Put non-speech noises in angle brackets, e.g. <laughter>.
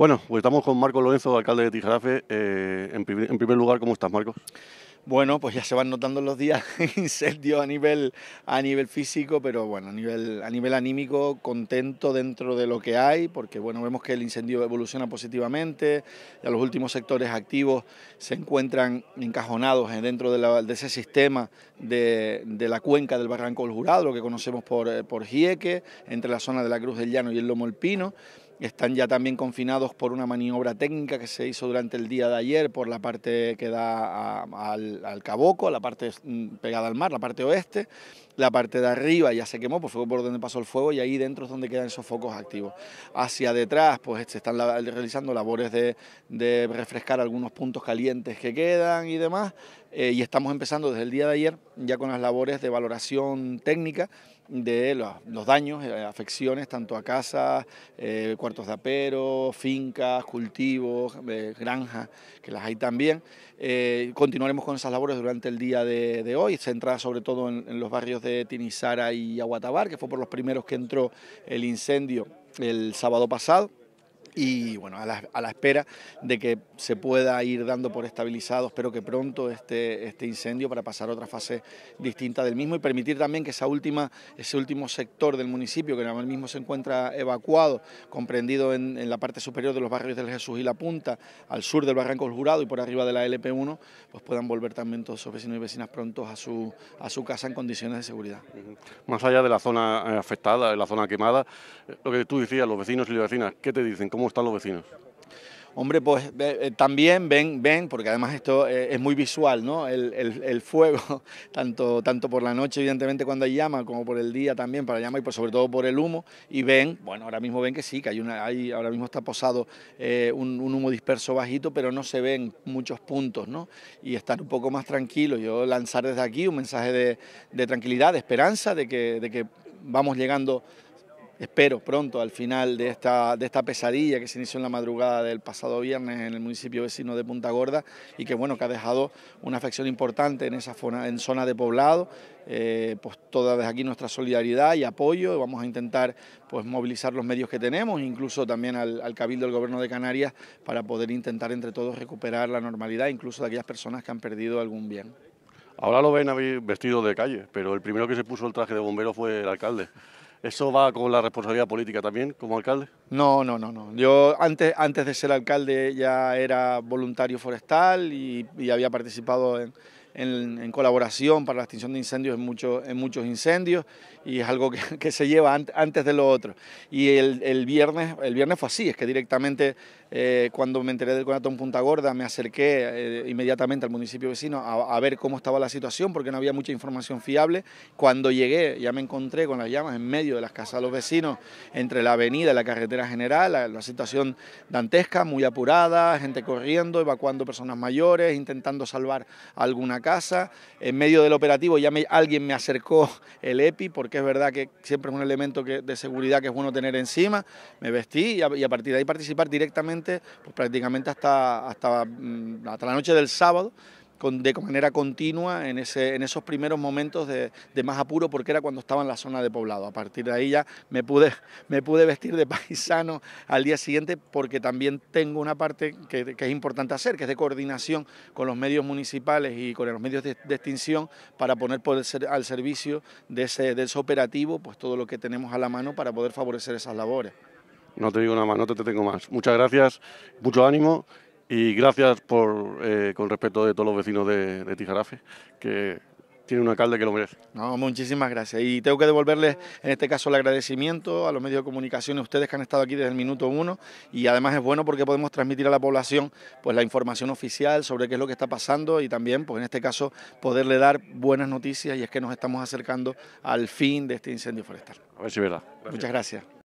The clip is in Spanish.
Bueno, pues estamos con Marco Lorenzo, alcalde de Tijarafe. Eh, en, primer lugar, ¿cómo estás, Marcos? bueno, pues ya se van notando los días <laughs> incendios a nivel, a nivel físico, pero bueno, a nivel, a nivel anímico, contento dentro de lo que hay, porque bueno, vemos que el incendio evoluciona positivamente, ya los últimos sectores activos se encuentran encajonados dentro de, ese sistema de, la cuenca del Barranco del Jurado, lo que conocemos por, eh, por Gieque, entre la zona de la Cruz del Llano y el Lomo El están ya también confinados por una maniobra técnica que se hizo durante el día de ayer por la parte que da al, al, Caboco, la parte mm, pegada al mar, la parte oeste. La parte de arriba ya se quemó, pues fue por donde pasó el fuego y ahí dentro es donde quedan esos focos activos. Hacia detrás, pues se están realizando labores de, de refrescar algunos puntos calientes que quedan y demás, eh, y estamos empezando desde el día de ayer ya con las labores de valoración técnica de los, daños, eh, afecciones tanto a casas, eh, cuartos de apero, fincas, cultivos, granjas, que las hay también. continuaremos con esas labores durante el día de, hoy, centradas sobre todo en, en los barrios de Tinizara y Aguatabar, que fue por los primeros que entró el incendio el sábado pasado y bueno, a la, espera de que se pueda ir dando por estabilizado, espero que pronto este, este incendio para pasar a otra fase distinta del mismo y permitir también que esa última, ese último sector del municipio, que ahora mismo se encuentra evacuado, comprendido en, la parte superior de los barrios del Jesús y La Punta, al sur del Barranco El Jurado y por arriba de la LP1, pues puedan volver también todos esos vecinos y vecinas prontos a su, a su casa en condiciones de seguridad. Más allá de la zona eh, afectada, de la zona quemada, eh, lo que tú decías, los vecinos y las vecinas, ¿qué te dicen? ¿Cómo están los vecinos? Hombre, pues eh, también ven, ven, porque además esto eh, es muy visual, ¿no? El, fuego, <laughs> tanto, tanto por la noche, evidentemente, cuando hay llama, como por el día también para llama y por pues, sobre todo por el humo. Y ven, bueno, ahora mismo ven que sí, que hay una, ahora mismo está posado eh, un, humo disperso bajito, pero no se ven muchos puntos, ¿no? Y estar un poco más tranquilo. Yo lanzar desde aquí un mensaje de, de tranquilidad, de esperanza, de que, de que vamos llegando espero pronto al final de esta, de esta pesadilla que se inició en la madrugada del pasado viernes en el municipio vecino de Punta Gorda y que bueno que ha dejado una afección importante en esa zona, en zona de poblado. Eh, pues toda desde aquí nuestra solidaridad y apoyo. Vamos a intentar pues movilizar los medios que tenemos, incluso también al, al Cabildo del Gobierno de Canarias, para poder intentar entre todos recuperar la normalidad, incluso de aquellas personas que han perdido algún bien. Ahora lo ven vestido de calle, pero el primero que se puso el traje de bombero fue el alcalde. ¿Eso va con la responsabilidad política también como alcalde? No, no, no, no. Yo antes, antes de ser alcalde ya era voluntario forestal y, había participado en, colaboración para la extinción de incendios en, muchos en muchos incendios y es algo que, <laughs> se lleva antes de lo otro. Y el, el, viernes, el viernes fue así, es que directamente eh, cuando me enteré del en Punta Gorda, me acerqué eh, inmediatamente al municipio vecino a, ver cómo estaba la situación, porque no había mucha información fiable. Cuando llegué, ya me encontré con las llamas en medio de las casas de los vecinos, entre la avenida y la carretera general, la, situación dantesca, muy apurada, gente corriendo, evacuando personas mayores, intentando salvar alguna casa. En medio del operativo ya alguien me acercó el EPI, porque es verdad que siempre es un elemento de seguridad que es bueno tener encima. Me vestí y a partir de ahí participar directamente pues, prácticamente hasta, hasta, mm, hasta la noche del sábado de manera continua en, ese, en esos primeros momentos de, más apuro, porque era cuando estaba en la zona de poblado. A partir de ahí ya me pude, me pude vestir de <laughs> paisano al día siguiente, porque también tengo una parte que, es importante hacer, que es de coordinación con los medios municipales y con los medios de, extinción, para poner al servicio de ese, de operativo pues todo lo que tenemos a la mano para poder favorecer esas labores. No te digo nada más, no te, tengo más. Muchas gracias, mucho ánimo y gracias por, eh, con respeto de todos los vecinos de, Tijarafe, que tiene un alcalde que lo merece. No, muchísimas gracias. Y tengo que devolverles, en este caso, el agradecimiento a los medios de comunicación, a ustedes que han estado aquí desde el minuto uno. Y además es bueno porque podemos transmitir a la población pues la información oficial sobre qué es lo que está pasando y también, pues en este caso, poderle dar buenas noticias. Y es que nos estamos acercando al fin de este incendio forestal. A ver si es verdad. Muchas gracias.